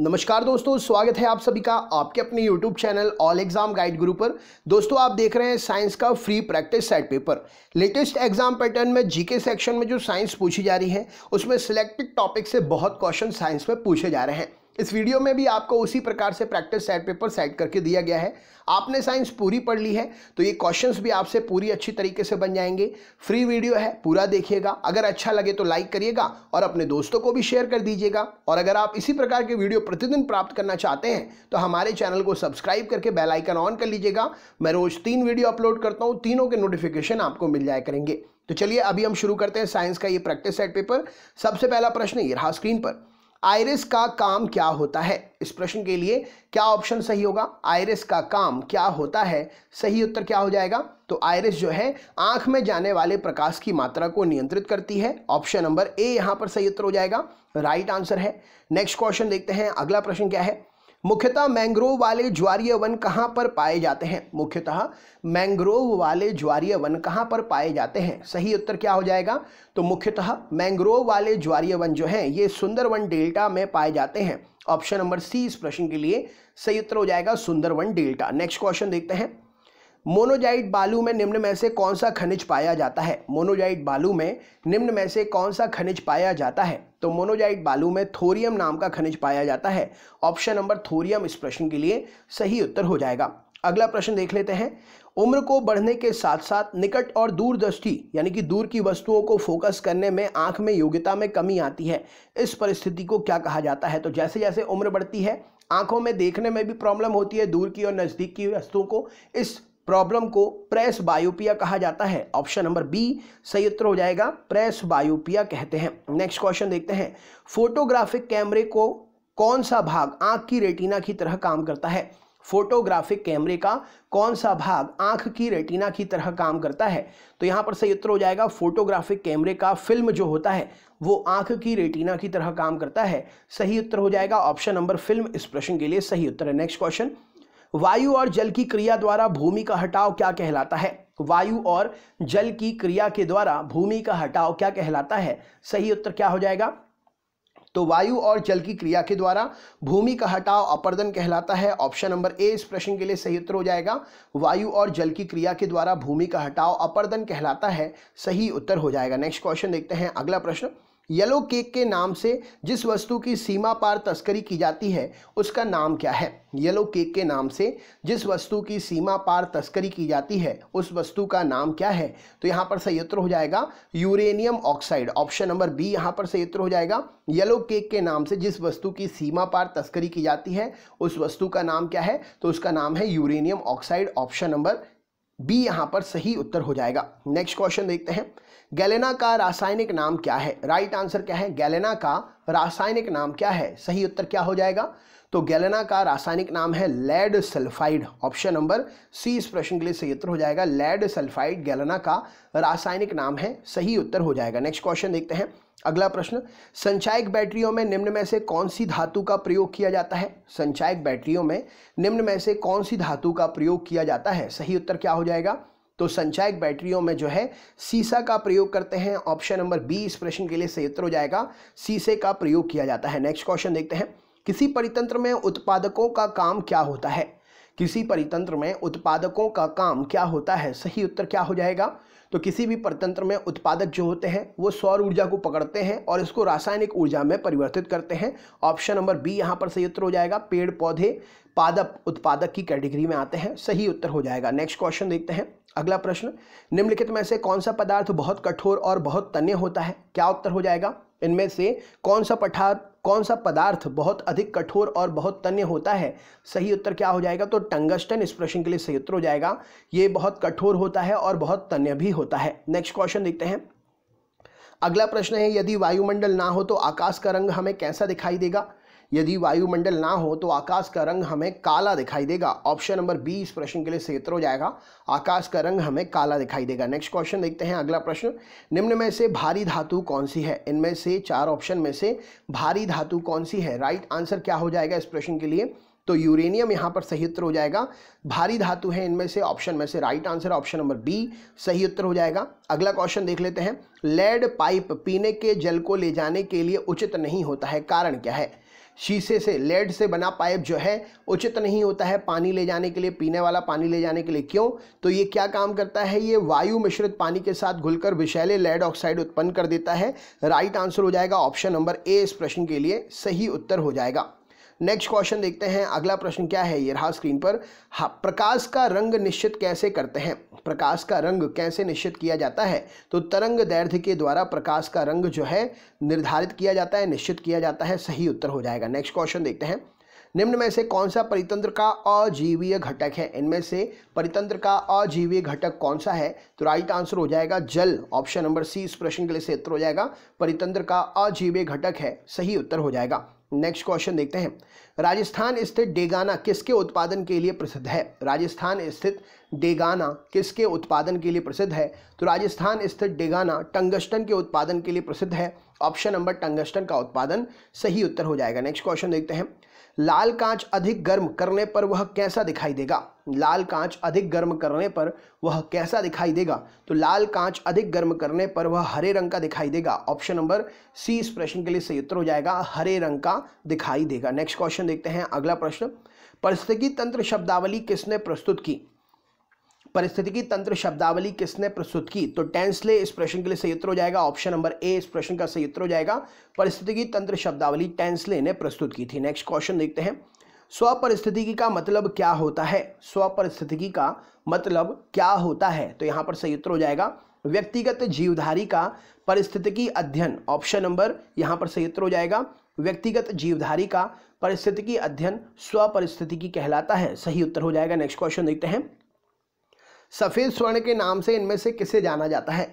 नमस्कार दोस्तों स्वागत है आप सभी का आपके अपने YouTube channel all exam guide guru पर दोस्तों आप देख रहे हैं साइंस का free practice set paper latest exam pattern में जीके सेक्शन में जो साइंस पूछी जा रही है उसमें सिलेक्टेड टॉपिक से बहुत क्वेश्चन साइंस में पूछे जा रहे हैं इस वीडियो में भी आपको उसी प्रकार से प्रैक्टिस सेट पेपर सेट करके दिया गया है आपने साइंस पूरी पढ़ ली है तो ये क्वेश्चंस भी आपसे पूरी अच्छी तरीके से बन जाएंगे फ्री वीडियो है पूरा देखिएगा अगर अच्छा लगे तो लाइक करिएगा और अपने दोस्तों को भी शेयर कर दीजिएगा और अगर आप इसी प्रकार के वीडियो प्रतिदिन प्राप्त करना चाहते हैं तो हमारे चैनल को सब्सक्राइब करके बेलाइकन ऑन कर लीजिएगा मैं रोज़ तीन वीडियो अपलोड करता हूँ तीनों के नोटिफिकेशन आपको मिल जाया करेंगे तो चलिए अभी हम शुरू करते हैं साइंस का ये प्रैक्टिस सेट पेपर सबसे पहला प्रश्न ये रहा स्क्रीन पर आयरिस का काम क्या होता है इस प्रश्न के लिए क्या ऑप्शन सही होगा आयरिस का काम क्या होता है सही उत्तर क्या हो जाएगा तो आयरिस जो है आंख में जाने वाले प्रकाश की मात्रा को नियंत्रित करती है ऑप्शन नंबर ए यहां पर सही उत्तर हो जाएगा राइट आंसर है नेक्स्ट क्वेश्चन देखते हैं अगला प्रश्न क्या है मुख्यतः मैंग्रोव वाले ज्वारीय वन कहाँ पर पाए जाते हैं मुख्यतः मैंग्रोव वाले ज्वारीय वन कहाँ पर पाए जाते हैं सही उत्तर क्या हो जाएगा तो मुख्यतः मैंग्रोव वाले ज्वारीय वन जो हैं ये सुंदरवन डेल्टा में पाए जाते हैं ऑप्शन नंबर सी इस प्रश्न के लिए सही उत्तर हो जाएगा सुंदरवन डेल्टा नेक्स्ट क्वेश्चन देखते हैं मोनोजाइट बालू में निम्न में से कौन सा खनिज पाया जाता है मोनोजाइट बालू में निम्न में से कौन सा खनिज पाया जाता है तो मोनोजाइट बालू में थोरियम नाम का खनिज पाया जाता है ऑप्शन नंबर थोरियम इस प्रश्न के लिए सही उत्तर हो जाएगा अगला प्रश्न देख लेते हैं उम्र को बढ़ने के साथ साथ निकट और दूरदृष्टि यानी कि दूर की वस्तुओं को फोकस करने में आंख में योग्यता में कमी आती है इस परिस्थिति को क्या कहा जाता है तो जैसे जैसे उम्र बढ़ती है आंखों में देखने में भी प्रॉब्लम होती है दूर की और नज़दीक की वस्तुओं को इस प्रॉब्लम को प्रेस बायोपिया कहा जाता है ऑप्शन नंबर बी सही उत्तर हो जाएगा प्रेस बायोपिया कहते हैं नेक्स्ट क्वेश्चन देखते हैं फोटोग्राफिक कैमरे को कौन सा भाग आंख की रेटिना की तरह काम करता है फोटोग्राफिक कैमरे का कौन सा भाग आंख की रेटिना की तरह काम करता है तो यहां पर सही उत्तर हो जाएगा फोटोग्राफिक कैमरे का फिल्म जो होता है वो आंख की रेटिना की तरह काम करता है सही उत्तर हो जाएगा ऑप्शन नंबर फिल्म इस प्रश्न के लिए सही उत्तर है नेक्स्ट क्वेश्चन वायु और जल की क्रिया द्वारा भूमि का हटाव क्या कहलाता है वायु और जल की क्रिया के द्वारा भूमि का हटाव क्या कहलाता है सही उत्तर क्या हो जाएगा तो वायु और जल की क्रिया के द्वारा भूमि का हटाव अपर्दन कहलाता है ऑप्शन नंबर ए इस प्रश्न के लिए सही उत्तर हो जाएगा वायु और जल की क्रिया के द्वारा भूमि का हटाव अपर्दन कहलाता है सही उत्तर हो जाएगा नेक्स्ट क्वेश्चन देखते हैं अगला प्रश्न येलो केक के नाम से जिस वस्तु की सीमा पार तस्करी की जाती है उसका नाम क्या है येलो केक के नाम से जिस वस्तु की सीमा पार तस्करी की जाती है उस वस्तु का नाम क्या है तो यहाँ पर सही उत्तर हो जाएगा uranium oxide option number B यहाँ पर सही उत्तर हो जाएगा येलो केक के नाम से जिस वस्तु की सीमा पार तस्करी की जाती है उस वस्तु का नाम क्या है तो उसका नाम है uranium oxide option number B यहाँ पर सही उत्तर हो जाएगा नेक्स्ट क्वेश्चन देखते हैं गैलेना का रासायनिक नाम क्या है राइट आंसर क्या है गैलेना का रासायनिक नाम क्या है सही उत्तर क्या हो जाएगा तो गैलेना का रासायनिक नाम है lead sulphide option number C इस प्रश्न के लिए सही उत्तर हो जाएगा लेड सल्फाइड गैलेना का रासायनिक नाम है सही उत्तर हो जाएगा नेक्स्ट क्वेश्चन देखते हैं अगला प्रश्न संचायक बैटरियों में निम्न में से कौन सी धातु का प्रयोग किया जाता है संचायक बैटरियों में निम्न में से कौन सी धातु का प्रयोग किया जाता है सही उत्तर क्या हो जाएगा तो संचायक बैटरियों में जो है सीसा का प्रयोग करते हैं ऑप्शन नंबर बी इस प्रश्न के लिए सही उत्तर हो जाएगा सीसे का प्रयोग किया जाता है नेक्स्ट क्वेश्चन देखते हैं किसी परितंत्र में उत्पादकों का काम क्या होता है किसी परितंत्र में उत्पादकों का काम क्या होता है सही उत्तर क्या हो जाएगा तो किसी भी परतंत्र में उत्पादक जो होते हैं वो सौर ऊर्जा को पकड़ते हैं और इसको रासायनिक ऊर्जा में परिवर्तित करते हैं ऑप्शन नंबर बी यहाँ पर सही उत्तर हो जाएगा पेड़ पौधे पादप उत्पादक की कैटेगरी में आते हैं सही उत्तर हो जाएगा नेक्स्ट क्वेश्चन देखते हैं अगला प्रश्न निम्नलिखित में से कौन सा पदार्थ बहुत कठोर और बहुत तन्य होता है क्या उत्तर हो जाएगा इनमें से कौन सा पठार कौन सा पदार्थ बहुत अधिक कठोर और बहुत तन्य होता है सही उत्तर क्या हो जाएगा तो टंगस्टन इस प्रश्न के लिए सही उत्तर हो जाएगा ये बहुत कठोर होता है और बहुत तन्य भी होता है नेक्स्ट क्वेश्चन देखते हैं अगला प्रश्न है यदि वायुमंडल ना हो तो आकाश का रंग हमें कैसा दिखाई देगा यदि वायुमंडल ना हो तो आकाश का रंग हमें काला दिखाई देगा ऑप्शन नंबर बी इस प्रश्न के लिए उत्तर हो जाएगा आकाश का रंग हमें काला दिखाई देगा नेक्स्ट क्वेश्चन देखते हैं अगला प्रश्न निम्न में से भारी धातु कौन सी है इनमें से चार ऑप्शन में से भारी धातु कौन सी है राइट आंसर क्या हो जाएगा इस प्रश्न के लिए तो यूरेनियम यहाँ पर सही उत्तर हो जाएगा भारी धातु है इनमें से ऑप्शन में से right answer option number B सही उत्तर हो जाएगा अगला क्वेश्चन देख लेते हैं लेड पाइप पीने के जल को ले जाने के लिए उचित नहीं होता है कारण क्या है शीशे से लेड से बना पाइप जो है उचित नहीं होता है पानी ले जाने के लिए पीने वाला पानी ले जाने के लिए क्यों तो ये क्या काम करता है ये वायु मिश्रित पानी के साथ घुलकर विषैले लेड ऑक्साइड उत्पन्न कर देता है राइट आंसर हो जाएगा ऑप्शन नंबर ए इस प्रश्न के लिए सही उत्तर हो जाएगा नेक्स्ट क्वेश्चन देखते हैं अगला प्रश्न क्या है ये रहा स्क्रीन पर हाँ प्रकाश का रंग निश्चित कैसे करते हैं प्रकाश का रंग कैसे निश्चित किया जाता है तो तरंग दैर्ध्य के द्वारा प्रकाश का रंग जो है निर्धारित किया जाता है निश्चित किया जाता है सही उत्तर हो जाएगा नेक्स्ट क्वेश्चन देखते हैं निम्न में से कौन सा परितंत्र का अजीवीय घटक है इनमें से परितंत्र का अजीवीय घटक कौन सा है तो राइट आंसर हो जाएगा जल ऑप्शन नंबर सी इस प्रश्न के लिए उत्तर हो जाएगा परितंत्र का अजीवीय घटक है सही उत्तर हो जाएगा नेक्स्ट क्वेश्चन देखते हैं राजस्थान स्थित डेगाना किसके उत्पादन के लिए प्रसिद्ध है राजस्थान स्थित डेगाना किसके उत्पादन के लिए प्रसिद्ध है तो राजस्थान स्थित डेगाना टंगस्टन के उत्पादन के लिए प्रसिद्ध है ऑप्शन नंबर टंगस्टन का उत्पादन सही उत्तर हो जाएगा नेक्स्ट क्वेश्चन देखते हैं लाल कांच अधिक गर्म करने पर वह कैसा दिखाई देगा लाल कांच अधिक गर्म करने पर वह कैसा दिखाई देगा तो लाल कांच अधिक गर्म करने पर वह हरे रंग का दिखाई देगा ऑप्शन नंबर सी इस प्रश्न के लिए सही उत्तर हो जाएगा हरे रंग का दिखाई देगा नेक्स्ट क्वेश्चन देखते हैं अगला प्रश्न परिस्थिति तंत्र शब्दावली किसने प्रस्तुत की परिस्थितिकी तंत्र शब्दावली किसने प्रस्तुत की तो टेंसले इस प्रश्न के लिए सही उत्तर हो जाएगा ऑप्शन नंबर ए इस प्रश्न का सही उत्तर हो जाएगा परिस्थितिकी तंत्र शब्दावली टेंसले ने प्रस्तुत की थी नेक्स्ट क्वेश्चन देखते हैं परिस्थितिकी का मतलब क्या होता है स्वपरिस्थितिकी का मतलब क्या होता है तो यहाँ पर सही उत्तर हो जाएगा व्यक्तिगत जीवधारी का परिस्थितिकी अध्ययन ऑप्शन नंबर यहाँ पर सही उत्तर हो जाएगा व्यक्तिगत जीवधारी का परिस्थितिकी अध्ययन स्व परिस्थितिकी कहलाता है सही उत्तर हो जाएगा नेक्स्ट क्वेश्चन देखते हैं सफ़ेद स्वर्ण के नाम से इनमें से किसे जाना जाता है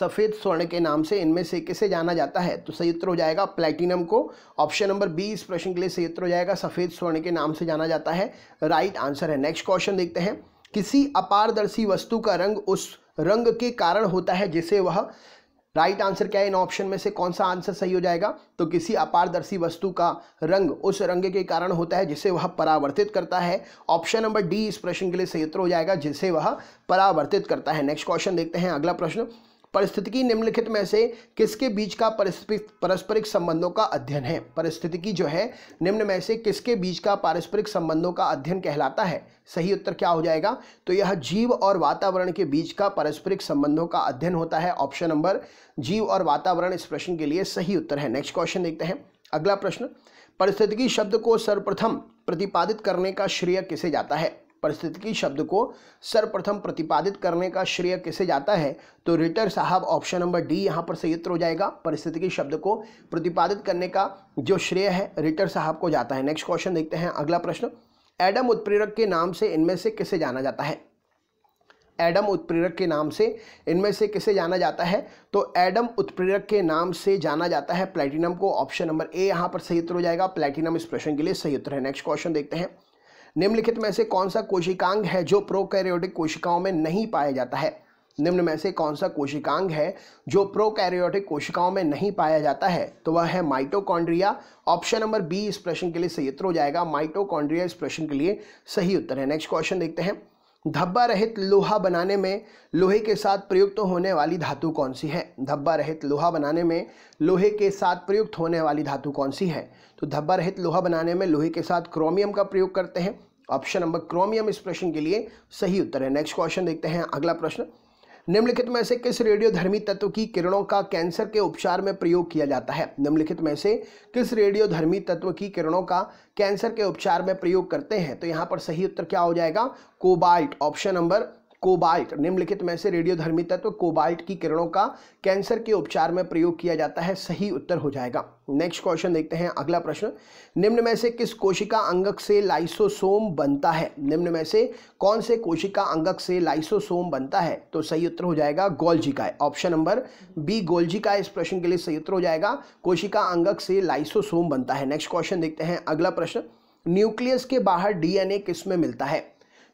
सफ़ेद स्वर्ण के नाम से इनमें से किसे जाना जाता है तो सही उत्तर हो जाएगा प्लेटिनम को ऑप्शन नंबर बी इस प्रश्न के लिए सही उत्तर हो जाएगा सफ़ेद स्वर्ण के नाम से जाना जाता है राइट आंसर है नेक्स्ट क्वेश्चन देखते हैं किसी अपारदर्शी वस्तु का रंग उस रंग के कारण होता है जिसे वह राइट आंसर क्या है इन ऑप्शन में से कौन सा आंसर सही हो जाएगा तो किसी अपारदर्शी वस्तु का रंग उस रंग के कारण होता है जिसे वह परावर्तित करता है ऑप्शन नंबर डी इस प्रश्न के लिए सही उत्तर हो जाएगा जिसे वह परावर्तित करता है नेक्स्ट क्वेश्चन देखते हैं अगला प्रश्न परिस्थितिकी निम्नलिखित में से किसके बीच का पारस्परिक संबंधों का अध्ययन है परिस्थितिकी जो है निम्न में से किसके बीच का पारस्परिक संबंधों का अध्ययन कहलाता है सही उत्तर क्या हो जाएगा तो यह जीव और वातावरण के बीच का पारस्परिक संबंधों का अध्ययन होता है ऑप्शन नंबर जीव और वातावरण इस प्रश्न के लिए सही उत्तर है नेक्स्ट क्वेश्चन देखते हैं अगला प्रश्न परिस्थितिकी शब्द को सर्वप्रथम प्रतिपादित करने का श्रेय किसे जाता है परिस्थितिकी शब्द को सर्वप्रथम प्रतिपादित करने का श्रेय किसे जाता है तो रिटर साहब ऑप्शन नंबर डी यहाँ पर उत्तर हो जाएगा परिस्थितिकी शब्द को प्रतिपादित करने का जो श्रेय है रिटर साहब को जाता है नेक्स्ट क्वेश्चन देखते हैं अगला प्रश्न एडम उत्प्रेरक के नाम से इनमें से किसे जाना जाता है एडम उत्प्रेरक के नाम से इनमें से किसे जाना जाता है तो एडम उत्प्रेरक के नाम से जाना जाता है प्लेटिनम को ऑप्शन नंबर ए यहां पर सही उत्तर हो जाएगा प्लेटिनम इस प्रश्न के लिए सही उत्तर है नेक्स्ट क्वेश्चन देखते हैं निम्नलिखित में से कौन सा कोशिकांग है जो प्रोकैरियोटिक कोशिकाओं में नहीं पाया जाता है निम्न में से कौन सा कोशिकांग है जो प्रोकैरियोटिक कोशिकाओं में नहीं पाया जाता है तो वह है माइटोकॉन्ड्रिया ऑप्शन नंबर बी इस प्रश्न के लिए सही उत्तर हो जाएगा माइटोकॉन्ड्रिया इस प्रश्न के लिए सही उत्तर है नेक्स्ट क्वेश्चन देखते हैं धब्बा रहित लोहा बनाने में लोहे के साथ प्रयुक्त होने वाली धातु कौन सी है धब्बा रहित लोहा बनाने में लोहे के साथ प्रयुक्त होने वाली धातु कौन सी है तो धब्बा रहित लोहा बनाने में लोहे के साथ क्रोमियम का प्रयोग करते हैं ऑप्शन नंबर क्रोमियम इस प्रश्न के लिए सही उत्तर है नेक्स्ट क्वेश्चन देखते हैं अगला प्रश्न निम्नलिखित में से किस रेडियोधर्मी तत्व की किरणों का कैंसर के उपचार में प्रयोग किया जाता है निम्नलिखित में से किस रेडियोधर्मी तत्व की किरणों का कैंसर के उपचार में प्रयोग करते हैं तो यहाँ पर सही उत्तर क्या हो जाएगा कोबाल्ट ऑप्शन नंबर कोबाल्ट निम्नलिखित में से रेडियोधर्मी तत्व तो कोबाल्ट की किरणों का कैंसर के उपचार में प्रयोग किया जाता है सही उत्तर हो जाएगा नेक्स्ट क्वेश्चन देखते हैं अगला प्रश्न निम्न में से किस कोशिका अंगक से लाइसोसोम बनता है निम्न में से कौन से कोशिका अंगक से लाइसोसोम बनता है तो सही उत्तर हो जाएगा गोल्जी का ऑप्शन नंबर बी गोल्जी का इस प्रश्न के लिए सही उत्तर हो जाएगा कोशिका अंगक से लाइसोसोम बनता है नेक्स्ट क्वेश्चन देखते हैं अगला प्रश्न न्यूक्लियस के बाहर डीएनए किस में मिलता है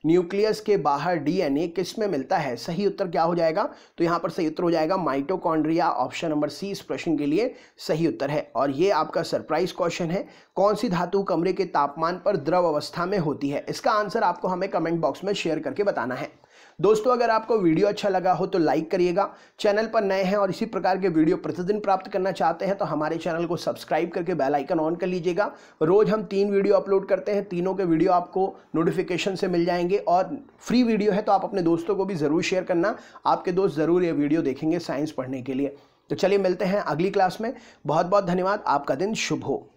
न्यूक्लियस के बाहर डीएनए किस में मिलता है सही उत्तर क्या हो जाएगा तो यहाँ पर सही उत्तर हो जाएगा माइटोकॉन्ड्रिया ऑप्शन नंबर सी इस प्रश्न के लिए सही उत्तर है और ये आपका सरप्राइज क्वेश्चन है कौन सी धातु कमरे के तापमान पर द्रव अवस्था में होती है इसका आंसर आपको हमें कमेंट बॉक्स में शेयर करके बताना है दोस्तों अगर आपको वीडियो अच्छा लगा हो तो लाइक करिएगा चैनल पर नए हैं और इसी प्रकार के वीडियो प्रतिदिन प्राप्त करना चाहते हैं तो हमारे चैनल को सब्सक्राइब करके बेल आइकन ऑन कर लीजिएगा रोज़ हम तीन वीडियो अपलोड करते हैं तीनों के वीडियो आपको नोटिफिकेशन से मिल जाएंगे और फ्री वीडियो है तो आप अपने दोस्तों को भी ज़रूर शेयर करना आपके दोस्त ज़रूर ये वीडियो देखेंगे साइंस पढ़ने के लिए तो चलिए मिलते हैं अगली क्लास में बहुत बहुत धन्यवाद आपका दिन शुभ हो